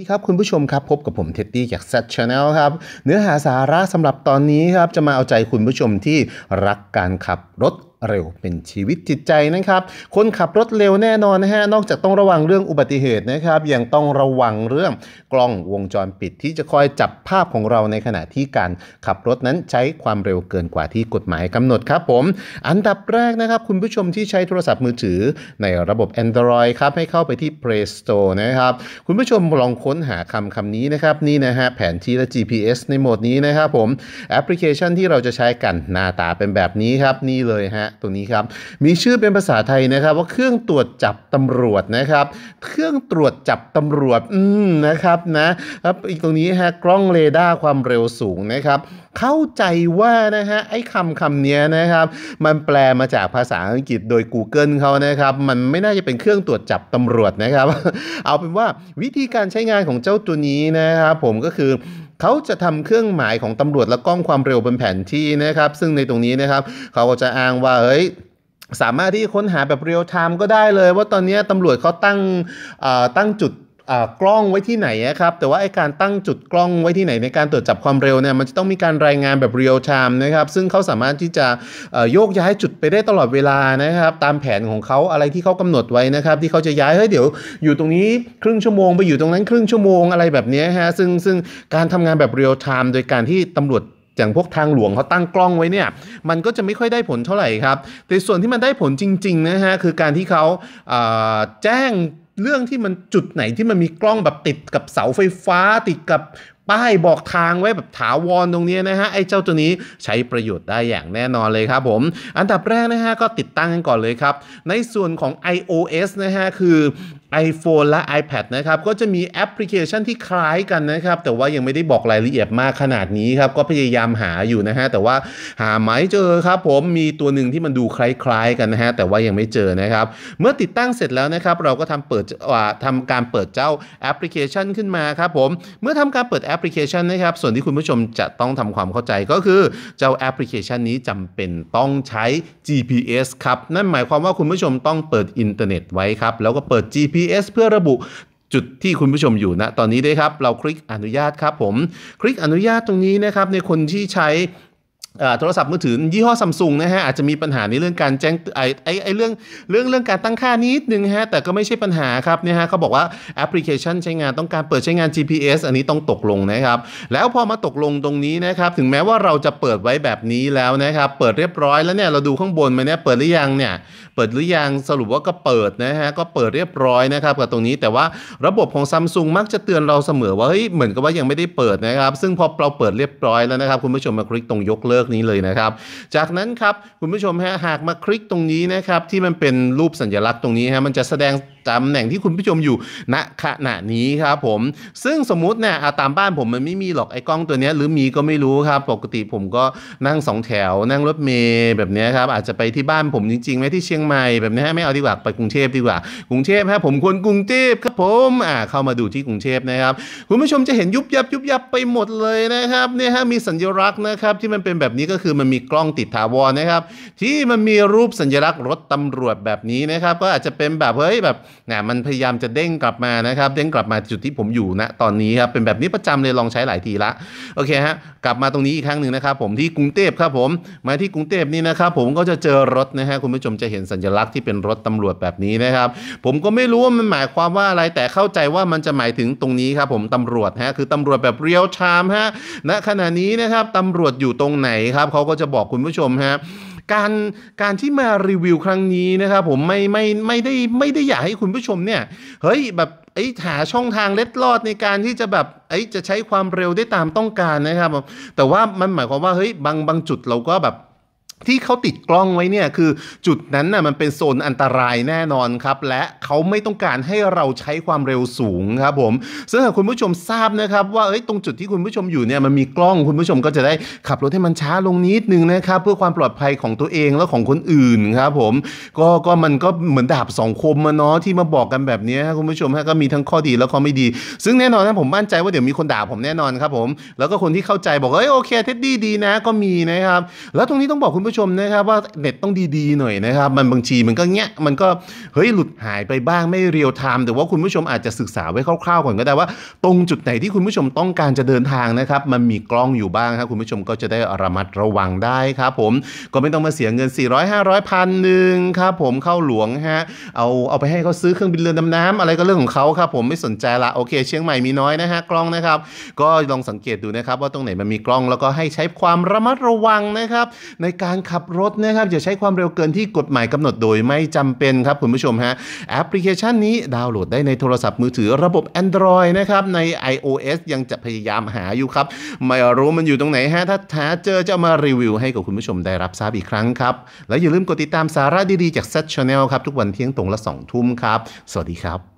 ดีครับ คุณผู้ชมครับ พบกับผมเท็ดดี้จากแซทชาแนลครับ เนื้อหาสาระสำหรับตอนนี้ครับ จะมาเอาใจคุณผู้ชมที่รักการขับรถเร็วเป็นชีวิตจิตใจนะครับ คนขับรถเร็วแน่นอนนะฮะ นอกจากต้องระวังเรื่องอุบัติเหตุนะครับ ยังต้องระวังเรื่องกล้องวงจรปิด ที่จะคอยจับภาพของเราในขณะที่การขับรถนั้นใช้ความเร็วเกินกว่าที่กฎหมายกำหนดครับ ผม อันดับแรกนะครับ คุณผู้ชมที่ใช้โทรศัพท์มือถือในระบบ Android ครับให้เข้าไปที่ Play Store นะครับ คุณผู้ชมลองค้นหาคำคำนี้นะครับนี่นะฮะแผนที่และ GPS ในโหมดนี้นะครับ ผม แอปพลิเคชันที่เราจะใช้กันหน้าตาเป็นแบบนี้ครับ นี่เลยฮะตัวนี้ครับ มีชื่อเป็นภาษาไทยนะครับว่าเครื่องตรวจจับตำรวจนะครับ เครื่องตรวจจับตำรวจ อืมนะครับนะครับอีกตรงนี้ฮะกล้องเรดาร์ความเร็วสูงนะครับ เข้าใจว่านะฮะไอ้คำคำนี้นะครับ มันแปลมาจากภาษาอังกฤษโดย Google เขานะครับ มันไม่น่าจะเป็นเครื่องตรวจจับตำรวจนะครับ เอาเป็นว่าวิธีการใช้งานของเจ้าตัวนี้นะครับผมก็คือเขาจะทำเครื่องหมายของตำรวจและกล้องความเร็วบนแผนที่นะครับ ซึ่งในตรงนี้นะครับ เขาก็จะอ้างว่าเฮ้ยสามารถที่ค้นหาแบบเรียลไทม์ก็ได้เลย ว่าตอนนี้ตำรวจเขาตั้งตั้งจุดกล้องไว้ที่ไหนนะครับแต่ว่าไอการตั้งจุดกล้องไว้ที่ไหน ในการตรวจจับความเร็วเนี่ยมันจะต้องมีการรายงานแบบเรียลไทม์นะครับซึ่งเขาสามารถที่จะโยกย้ายจุดไปได้ตลอดเวลานะครับตามแผนของเขาอะไรที่เขากำหนดไว้นะครับที่เขาจะย้ายเฮ้ยเดี๋ยวอยู่ตรงนี้ครึ่งชั่วโมงไปอยู่ตรงนั้นครึ่งชั่วโมงอะไรแบบนี้ฮะซึ่งซึ่งการทำงานแบบเรียลไทม์โดยการที่ตำรวจอย่างพวกทางหลวงเขาตั้งกล้องไว้เนี่ยมันก็จะไม่ค่อยได้ผลเท่าไหร่ครับแต่ส่วนที่มันได้ผลจริงๆนะฮะคือการที่เขาเาแจ้งเรื่องที่มันจุดไหนที่มันมีกล้องแบบติดกับเสาไฟฟ้าติดกับป้ายบอกทางไว้แบบถาวรตรงนี้นะฮะ ไอ้เจ้าตัวนี้ใช้ประโยชน์ได้อย่างแน่นอนเลยครับผม อันดับแรกนะฮะก็ติดตั้งกันก่อนเลยครับ ในส่วนของ iOS นะฮะคือ iPhone และ iPad นะครับ ก็จะมีแอปพลิเคชันที่คล้ายกันนะครับ แต่ว่ายังไม่ได้บอกรายละเอียดมากขนาดนี้ครับ ก็พยายามหาอยู่นะฮะ แต่ว่าหาไม่เจอครับผม มีตัวหนึ่งที่มันดูคล้าย ๆกันนะฮะแต่ว่ายังไม่เจอนะครับเมื่อติดตั้งเสร็จแล้วนะครับเราก็ทำเปิดทำการเปิดเจ้าแอปพลิเคชันขึ้นมาครับผมเมื่อทำการเปิดแอปแอปพลิเคชันนะครับส่วนที่คุณผู้ชมจะต้องทำความเข้าใจก็คือเจ้าแอปพลิเคชันนี้จำเป็นต้องใช้ GPS ครับนั่นหมายความว่าคุณผู้ชมต้องเปิดอินเทอร์เน็ตไว้ครับแล้วก็เปิด GPS เพื่อระบุจุดที่คุณผู้ชมอยู่นะ ตอนนี้ด้วยครับ เราคลิกอนุญาตครับผมคลิกอนุญาตตรงนี้นะครับในคนที่ใช้โทรศัพท์มือถือยี่ห้อซัมซุงนะฮะอาจจะมีปัญหาในเรื่องการแจ้งไอ้ไอ้เรื่องเรื่องเรื่องการตั้งค่านิดนึงฮะแต่ก็ไม่ใช่ปัญหาครับเนี่ยฮะเขาบอกว่าแอปพลิเคชันใช้งานต้องการเปิดใช้งาน GPS อันนี้ต้องตกลงนะครับแล้วพอมาตกลงตรงนี้นะครับถึงแม้ว่าเราจะเปิดไว้แบบนี้แล้วนะครับเปิดเรียบร้อยแล้วเนี่ยเราดูข้างบนมาเนี่ยเปิดหรือยังเนี่ยเปิดหรือยังสรุปว่าก็เปิดนะฮะก็เปิดเรียบร้อยนะครับกับตรงนี้แต่ว่าระบบของซัมซุงมักจะเตือนเราเสมอว่าเฮ้ยเหมือนกับว่ายังไม่ได้เปิดนะครับ ซึ่งพอเราเปิดเรียบร้อยแล้วนะครับคุณผู้ชมมาคลิกตรงยกเลิกกนี้เลยนะครับ จากนั้นครับ คุณผู้ชมฮะหากมาคลิกตรงนี้นะครับ ที่มันเป็นรูปสัญลักษณ์ตรงนี้ฮะมันจะแสดงตำแหน่งที่คุณผู้ชมอยู่ณขณะนี้ครับผม ซึ่งสมมุติเนี่ยตามบ้านผมมันไม่มีหรอกไอ้กล้องตัวนี้หรือมีก็ไม่รู้ครับ ปกติผมก็นั่งสองแถว นั่งรถเมย์แบบนี้ครับอาจจะไปที่บ้านผมจริง ๆไหมที่เชียงใหม่แบบนี้ไม่เอาดีกว่า ไปกรุงเทพดีกว่ากรุงเทพฮะผมคนกรุงเทพครับผมอ่าเข้ามาดูที่กรุงเทพนะครับคุณผู้ชมจะเห็นยุบยับยุบยับไปหมดเลยนะครับเนี่ยฮะมีสัญลักษณ์นะครับที่มันเป็นแบบนี้ก็คือมันมีกล้องติดถาวรนะครับที่มันมีรูปสัญลักษณ์รถตำรวจแบบนี้นะครับก็อาจจะเป็นแบบเฮ้ยแบบนะมันพยายามจะเด้งกลับมานะครับเด้งกลับมาจุดที่ผมอยู่นะ ตอนนี้ครับเป็นแบบนี้ประจำเลยลองใช้หลายทีละโอเคฮะกลับมาตรงนี้อีกครั้งหนึ่งนะครับผมที่กรุงเทพครับผม มาที่กรุงเทพนี่นะครับ ผมก็จะเจอรถนะฮะคุณผู้ชมจะเห็นสัญลักษณ์ที่เป็นรถตำรวจแบบนี้นะครับ ผมก็ไม่รู้ว่ามันหมายความว่าอะไรแต่เข้าใจว่ามันจะหมายถึงตรงนี้ครับผมตำรวจฮะคือตำรวจแบบเรียลไทม์ฮะณขณะนี้นะครับตำรวจอยู่ตรงไหนครับ เขาก็จะบอกคุณผู้ชมฮะการการที่มารีวิวครั้งนี้นะครับผมไม่ไม่ไม่ได้ไม่ได้อยากให้คุณผู้ชมเนี่ย เฮ้ยแบบไอ้หาช่องทางเล็ดลอดในการที่จะแบบไอ้จะใช้ความเร็วได้ตามต้องการนะครับแต่ว่ามันหมายความว่าเฮ้ยบางบางจุดเราก็แบบที่เขาติดกล้องไว้เนี่ยคือจุดนั้นน่ะมันเป็นโซน อันตรายแน่นอนครับ และเขาไม่ต้องการให้เราใช้ความเร็วสูงครับผมซึ่งหากคุณผู้ชมทราบนะครับว่าเอ้ยตรงจุดที่คุณผู้ชมอยู่เนี่ยมันมีกล้องคุณผู้ชมก็จะได้ขับรถให้มันช้าลงนิดนึงนะครับเพื่อความปลอดภัยของตัวเองและของคนอื่นครับผม ก็ก็มันก็เหมือนดาบสองคมมาเนาะที่มาบอกกันแบบนี้คุณผู้ชมฮะก็มีทั้งข้อดีและข้อไม่ดี ซึ่งแน่นอนนะผมมั่นใจว่าเดี๋ยวมีคนด่าผมแน่นอนครับผมแล้วก็คนที่เข้าใจบอกเอ้ยโอเคเท็ดดี้ดีนะก็มีนะครับแล้วตรงนี้ต้องบอกคุณผูู้้ชมนะครับว่าเน็ตต้องดีๆหน่อยนะครับมันบางทีมันก็เงี้ยมันก็เฮ้ยหลุดหายไปบ้างไม่เรียลไทม์แต่ว่าคุณผู้ชมอาจจะศึกษาไว้คร่าวๆก่อนก็ได้ว่า ตรงจุดไหนที่คุณผู้ชมต้องการจะเดินทางนะครับมันมีกล้องอยู่บ้างครับคุณผู้ชมก็จะได้ระมัดระวังได้ครับผมก็ไม่ต้องมาเสียเงิน400 500พันหนึ่งครับผมเข้าหลวงฮะเอาเอาไปให้เขาซื้อเครื่องบินเรือดำน้ำอะไรก็เรื่องของเขาครับผมไม่สนใจละโอเค เชียงใหม่มีน้อยนะฮะกล้องนะครับก็ลองสังเกตดูนะครับว่าตรงไหนมันมีกล้องแล้วก็ให้ใช้ความระมัดระวังนะครับในการการขับรถนะครับ อย่าใช้ความเร็วเกินที่กฎหมายกำหนดโดยไม่จำเป็นครับคุณผู้ชมฮะแอปพลิเคชันนี้ดาวน์โหลดได้ในโทรศัพท์มือถือระบบ Android นะครับ ใน iOS ยังจะพยายามหาอยู่ครับไม่รู้มันอยู่ตรงไหนฮะ ถ้าหาเจอจะมารีวิวให้กับคุณผู้ชมได้รับทราบอีกครั้งครับ และอย่าลืมกดติดตามสาระดีๆจากเซตช h a n n ครับทุกวันเที่ยงตรงละ2ทุ่มครับสวัสดีครับ